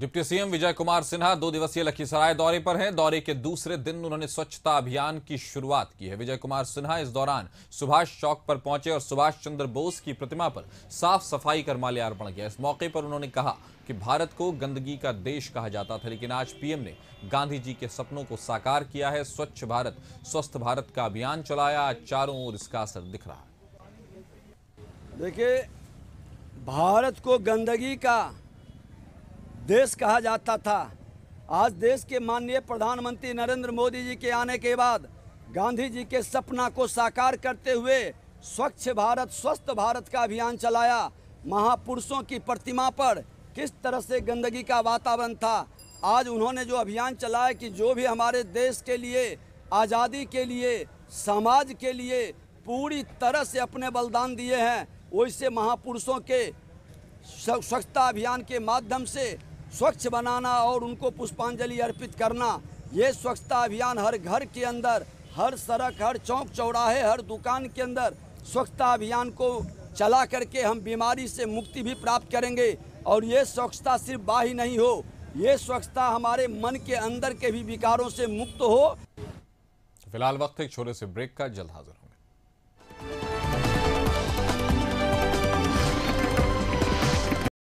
deputy CM Vijay Kumar Sinha दो दिवसीय लखीसराय दौरे पर हैं दौरे के दूसरे दिन उन्होंने स्वच्छता अभियान की शुरुआत की है विजय कुमार सिन्हा इस दौरान सुभाष चौक पर पहुंचे और सुभाष चंद्र बोस की प्रतिमा पर साफ सफाई कर माल्यार्पण किया इस मौके पर उन्होंने कहा कि भारत को गंदगी का देश कहा जाता था लेकिन आज पीएम ने गांधी जी के सपनों को साकार किया है स्वच्छ भारत स्वस्थ भारत का अभियान चलाया चारों ओर इसका असर दिख रहा है देखिए भारत को गंदगी का देश कहा जाता था आज देश के माननीय प्रधानमंत्री नरेंद्र मोदी जी के आने के बाद गांधी जी के सपना को साकार करते हुए स्वच्छ भारत स्वस्थ भारत का अभियान चलाया महापुरुषों की प्रतिमा पर किस तरह से गंदगी का वातावरण था आज उन्होंने जो अभियान चलाया कि जो भी हमारे देश के लिए आज़ादी के लिए समाज के लिए पूरी तरह से अपने बलिदान दिए हैं वैसे महापुरुषों के स्वच्छता अभियान के माध्यम से स्वच्छ बनाना और उनको पुष्पांजलि अर्पित करना ये स्वच्छता अभियान हर घर के अंदर हर सड़क हर चौक चौराहे हर दुकान के अंदर स्वच्छता अभियान को चला करके हम बीमारी से मुक्ति भी प्राप्त करेंगे और ये स्वच्छता सिर्फ बाही नहीं हो ये स्वच्छता हमारे मन के अंदर के भी विकारों से मुक्त हो फिलहाल वक्त एक छोटे से ब्रेक का जल्द हाजिर हो